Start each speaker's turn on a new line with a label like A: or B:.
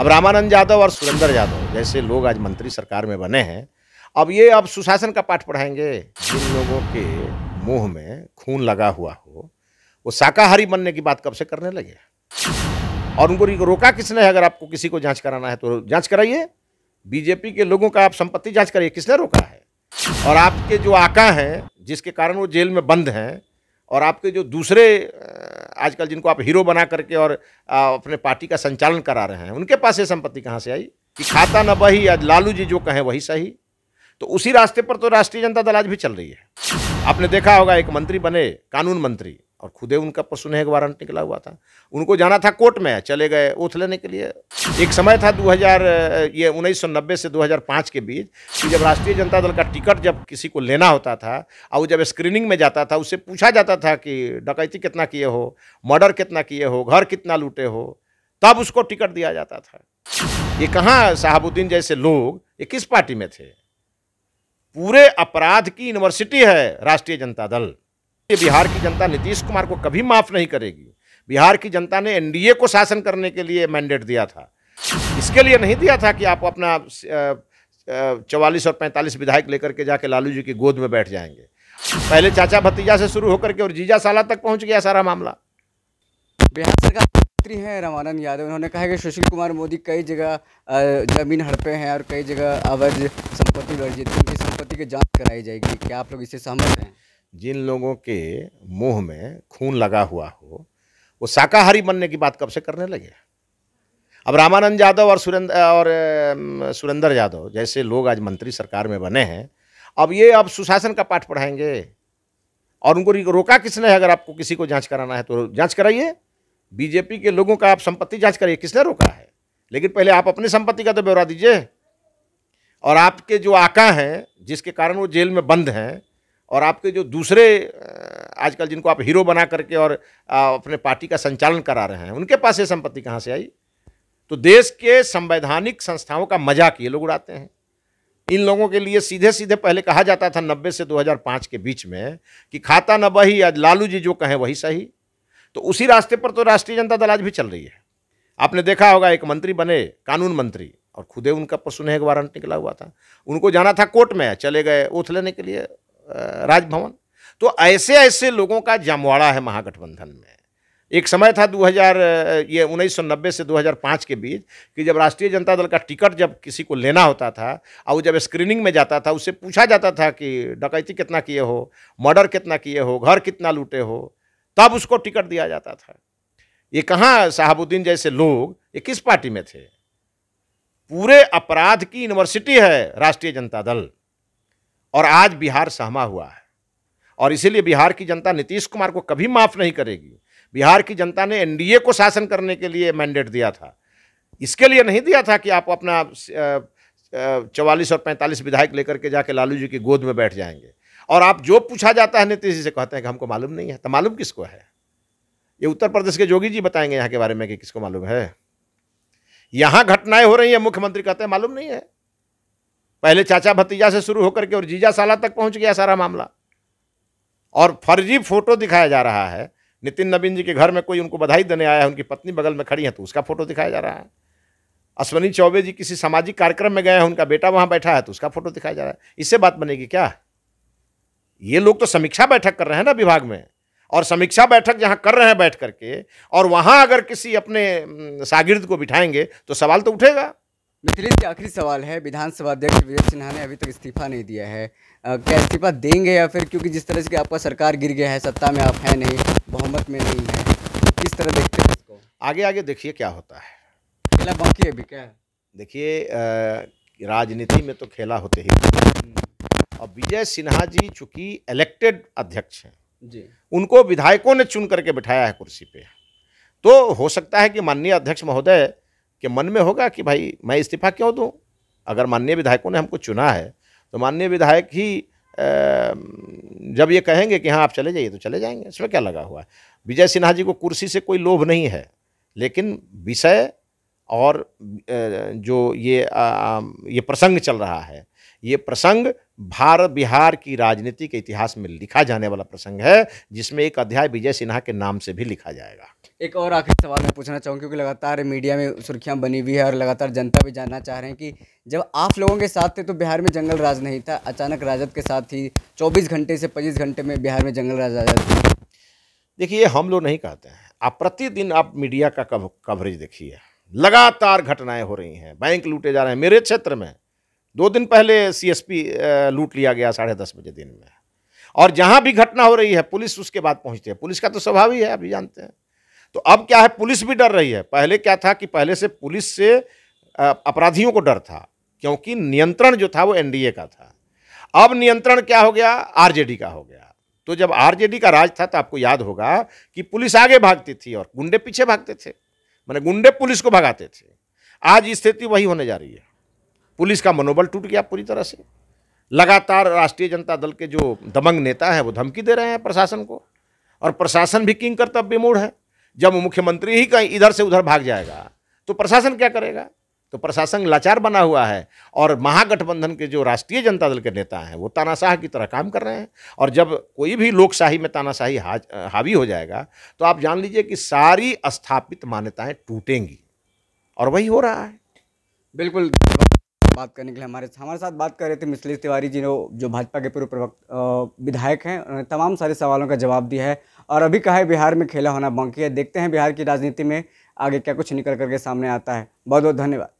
A: अब रामानंद यादव और सुरेंद्र यादव जैसे लोग आज मंत्री सरकार में बने हैं अब ये अब सुशासन का पाठ पढ़ाएंगे जिन लोगों के मुंह में खून लगा हुआ हो वो शाकाहारी बनने की बात कब से करने लगे और उनको रोका किसने है अगर आपको किसी को जांच कराना है तो जांच कराइए बीजेपी के लोगों का आप संपत्ति जांच करिए किसने रोका है और आपके जो आका हैं जिसके कारण वो जेल में बंद हैं और आपके जो दूसरे आजकल जिनको आप हीरो बना करके और अपने पार्टी का संचालन करा रहे हैं उनके पास ये संपत्ति कहाँ से आई कि खाता न बही आज लालू जी जो कहें वही सही तो उसी रास्ते पर तो राष्ट्रीय जनता दल आज भी चल रही है आपने देखा होगा एक मंत्री बने कानून मंत्री और खुदे उनका परसों एक वारंट निकला हुआ था उनको जाना था कोर्ट में चले गए ओथ लेने के लिए एक समय था 2000 ये 1990 से 2005 के बीच कि जब राष्ट्रीय जनता दल का टिकट जब किसी को लेना होता था और जब स्क्रीनिंग में जाता था उससे पूछा जाता था कि डकैती कितना किए हो मर्डर कितना किए हो घर कितना लूटे हो तब उसको टिकट दिया जाता था ये कहाँ साहबुद्दीन जैसे लोग ये किस पार्टी में थे पूरे अपराध की यूनिवर्सिटी है राष्ट्रीय जनता दल ये बिहार की जनता नीतीश कुमार को कभी माफ नहीं करेगी बिहार की जनता ने एनडीए को शासन करने के लिए मैंडेट दिया था इसके लिए नहीं दिया था कि आप अपना चवालीस और पैंतालीस विधायक लेकर के जाके लालू जी की गोद में बैठ जाएंगे पहले चाचा भतीजा से शुरू होकर के और जीजा
B: साला तक पहुंच गया सारा मामला बिहार सरकार मंत्री हैं रामानंद यादव उन्होंने कहा कि सुशील कुमार मोदी कई जगह जमीन हड़पे हैं और कई जगह अवैध संपत्ति वर्जित उनकी संपत्ति की जांच कराई जाएगी क्या आप लोग इससे सहमत हैं जिन लोगों के
A: मुंह में खून लगा हुआ हो वो शाकाहारी बनने की बात कब से करने लगे अब रामानंद यादव और सुरेंद्र और सुरेंद्र यादव जैसे लोग आज मंत्री सरकार में बने हैं अब ये अब सुशासन का पाठ पढ़ाएंगे और उनको रोका किसने है अगर आपको किसी को जांच कराना है तो जांच कराइए बीजेपी के लोगों का आप संपत्ति जांच करिए किसने रोका है लेकिन पहले आप अपनी संपत्ति का तो ब्यौरा दीजिए और आपके जो आका हैं जिसके कारण वो जेल में बंद हैं और आपके जो दूसरे आजकल जिनको आप हीरो बना करके और अपने पार्टी का संचालन करा रहे हैं उनके पास ये संपत्ति कहाँ से आई तो देश के संवैधानिक संस्थाओं का मजाक ये लोग उड़ाते हैं इन लोगों के लिए सीधे सीधे पहले कहा जाता था 90 से 2005 के बीच में कि खाता न बही आज लालू जी जो कहें वही सही तो उसी रास्ते पर तो राष्ट्रीय जनता दल आज भी चल रही है आपने देखा होगा एक मंत्री बने कानून मंत्री और खुदे उनका पर सुनह वारंट निकला हुआ था उनको जाना था कोर्ट में चले गए ओथ लेने के लिए राजभवन तो ऐसे ऐसे लोगों का जमवाड़ा है महागठबंधन में एक समय था 2000 ये 1990 से 2005 के बीच कि जब राष्ट्रीय जनता दल का टिकट जब किसी को लेना होता था और वो जब स्क्रीनिंग में जाता था उससे पूछा जाता था कि डकैती कितना किए हो मर्डर कितना किए हो घर कितना लूटे हो तब उसको टिकट दिया जाता था ये कहाँ शहाबुद्दीन जैसे लोग ये किस पार्टी में थे पूरे अपराध की यूनिवर्सिटी है राष्ट्रीय जनता दल और आज बिहार सहमा हुआ है और इसीलिए बिहार की जनता नीतीश कुमार को कभी माफ़ नहीं करेगी बिहार की जनता ने एनडीए को शासन करने के लिए मैंडेट दिया था इसके लिए नहीं दिया था कि आप अपना चवालीस और पैंतालीस विधायक लेकर के जाके लालू जी की गोद में बैठ जाएंगे और आप जो पूछा जाता है नीतीश जी से कहते हैं कि हमको मालूम नहीं है तो मालूम किसको है ये उत्तर प्रदेश के जोगी जी बताएंगे यहाँ के बारे में कि किसको मालूम है यहाँ घटनाएं हो रही है मुख्यमंत्री कहते हैं मालूम नहीं है पहले चाचा भतीजा से शुरू होकर के और जीजा साला तक पहुंच गया सारा मामला और फर्जी फोटो दिखाया जा रहा है नितिन नवीन जी के घर में कोई उनको बधाई देने आया है उनकी पत्नी बगल में खड़ी है तो उसका फोटो दिखाया जा रहा है अश्वनी चौबे जी किसी सामाजिक कार्यक्रम में गए हैं उनका बेटा वहाँ बैठा है तो उसका फोटो दिखाया जा रहा है इससे बात बनेगी क्या ये लोग तो समीक्षा बैठक कर रहे हैं ना विभाग में और समीक्षा बैठक जहाँ कर रहे हैं बैठ करके और वहाँ अगर किसी अपने शागिर्द को बिठाएंगे
B: तो सवाल तो उठेगा मिथिलेश के आखिरी सवाल है विधानसभा अध्यक्ष विजय सिन्हा ने अभी तक तो इस्तीफा नहीं दिया है क्या इस्तीफा देंगे या फिर क्योंकि जिस तरह से आपका सरकार गिर गया है सत्ता में आप हैं नहीं बहुमत में नहीं है किस तरह देखते हैं इसको आगे आगे देखिए क्या होता
A: है खेला बाकी है भी क्या देखिए राजनीति में तो खेला होते ही और हम्म। विजय सिन्हा जी चूंकि इलेक्टेड अध्यक्ष हैं जी उनको विधायकों ने चुन करके बिठाया है कुर्सी पे तो हो सकता है कि माननीय अध्यक्ष महोदय कि मन में होगा कि भाई मैं इस्तीफा क्यों दूँ अगर माननीय विधायकों ने हमको चुना है तो माननीय विधायक ही जब ये कहेंगे कि हाँ आप चले जाइए तो चले जाएंगे इसमें क्या लगा हुआ है विजय सिन्हा जी को कुर्सी से कोई लोभ नहीं है लेकिन विषय और जो ये ये प्रसंग चल रहा है ये प्रसंग भारत बिहार की राजनीति के इतिहास में लिखा जाने वाला प्रसंग है जिसमें एक अध्याय विजय सिन्हा के नाम से भी लिखा जाएगा
B: एक और आखिरी सवाल मैं पूछना चाहूँ क्योंकि लगातार मीडिया में सुर्खियाँ बनी हुई है और लगातार जनता भी जानना चाह रहे हैं कि जब आप लोगों के साथ थे तो बिहार में जंगल राज नहीं था अचानक राजद के साथ ही चौबीस घंटे से पच्चीस घंटे में बिहार में जंगल राज आ देखिए हम लोग नहीं कहते हैं
A: आप प्रतिदिन आप मीडिया का कवरेज देखिए लगातार घटनाएं हो रही हैं बैंक लूटे जा रहे हैं मेरे क्षेत्र में दो दिन पहले सीएसपी लूट लिया गया साढ़े दस बजे दिन में और जहां भी घटना हो रही है पुलिस उसके बाद पहुंचती है पुलिस का तो स्वभाव ही है अभी जानते हैं तो अब क्या है पुलिस भी डर रही है पहले क्या था कि पहले से पुलिस से अपराधियों को डर था क्योंकि नियंत्रण जो था वो एनडीए का था अब नियंत्रण क्या हो गया आरजेडी का हो गया तो जब आरजेडी का राज था तो आपको याद होगा कि पुलिस आगे भागती थी और गुंडे पीछे भागते थे मैंने गुंडे पुलिस को भगाते थे आज स्थिति वही होने जा रही है पुलिस का मनोबल टूट गया पूरी तरह से लगातार राष्ट्रीय जनता दल के जो दमंग नेता हैं वो धमकी दे रहे हैं प्रशासन को और प्रशासन भी किंग कर्तव्य मूड है जब मुख्यमंत्री ही कहीं इधर से उधर भाग जाएगा तो प्रशासन क्या करेगा तो प्रशासन लाचार बना हुआ है और महागठबंधन के जो राष्ट्रीय जनता दल के नेता हैं वो तानाशाह की तरह काम कर रहे हैं और जब कोई भी लोकशाही में तानाशाही हावी हो जाएगा तो आप जान लीजिए कि सारी स्थापित मान्यताएं टूटेंगी और
B: वही हो रहा है बिल्कुल बात करने के लिए हमारे हमारे साथ बात कर रहे थे मिसलेश तिवारी जी ने जो भाजपा के पूर्व प्रवक्त विधायक हैं उन्होंने तमाम सारे सवालों का जवाब दिया है और अभी कहा है बिहार में खेला होना बाकी है देखते हैं बिहार की राजनीति में आगे क्या कुछ निकल करके सामने आता है बहुत बहुत धन्यवाद